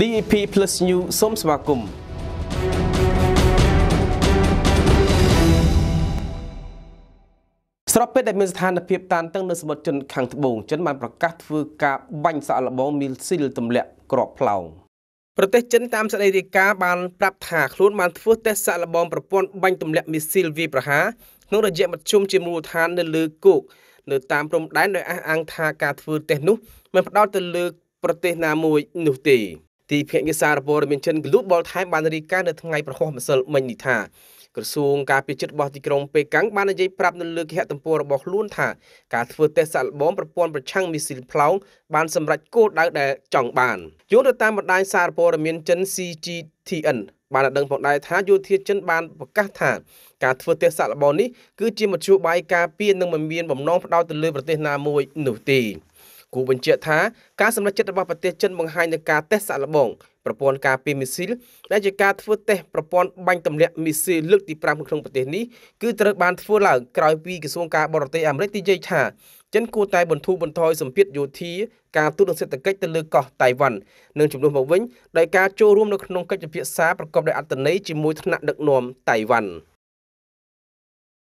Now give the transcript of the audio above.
DEP Plus New សូមស្វាគមន៍ស្របពេលដែលមានស្ថានភាពតានតឹងនៅសមុទ្រចិនខាងត្បូងចិនបានប្រកាសធ្វើការបាញ់សាក់លបងមីលស៊ីលទម្លាក់ក្របផ្លោងប្រទេសចិនតាមសេចក្តីរាយការណ៍បានប្រាប់ថាខ្លួនបានធ្វើតេស្តសាក់លបងប្រព័ន្ធបាញ់ទម្លាក់មីស៊ីលវាយប្រហារក្នុងរយៈមធ្យមជាមូលដ្ឋាននៅលើគោកនៅតាមព្រំដែនដោយអះអាងថាការធ្វើតេស្តនោះមិនផ្ដោតទៅលើប្រទេសណាមួយនោះទេទីភ្នាក់ងារសារព័ត៌មានចិន Global Times បានរាយការណ៍នៅថ្ងៃប្រហោះម្សិលមិញនេះថាក្រសួងការពារជាតិរបស់ទីក្រុងប៉េកាំងបាននិយាយប្រាប់នៅលើគេហទំព័ររបស់ខ្លួនថាការធ្វើតេស្តសាកល្បងប្រព័ន្ធប្រឆាំងមីស៊ីលផ្លោងបានសម្រេចគោលដៅដែលចង់បានយោងទៅតាមបណ្ដាញសារព័ត៌មានចិន CGTN បានដឹងផងដែរថាយោធាចិនបានប្រកាសថាការធ្វើទស្សនៈរបស់នេះគឺជាមធ្យោបាយការពារនិងមិនមានបំណងផ្ដោតទៅលើប្រទេសណាមួយនោះទេគូបញ្ជាក់ថាការសម្រេចចិត្តរបស់ប្រទេសចិនបង្ហាញនឹងការតេស្តសាក់ល្បងប្រព័ន្ធការពារមីស៊ីលដែលជាការធ្វើតេស្តប្រព័ន្ធបាញ់ទម្លាក់មីស៊ីលលើកទី5ក្នុងប្រទេសនេះគឺត្រូវបានធ្វើឡើងក្រោយពីក្រសួងការបរទេសអាមេរិកនិយាយថាចិនគួរតែបន្ធូរបន្ថយសម្ពាធយោធាការទូតនិងសេដ្ឋកិច្ចទៅលើកោះតៃវ៉ាន់និងជំនួសមកវិញដោយការចូលរួមនៅក្នុងកិច្ចពិភាក្សាប្រកបដោយអត្ថន័យជាមួយថ្នាក់ដឹកនាំតៃវ៉ាន់។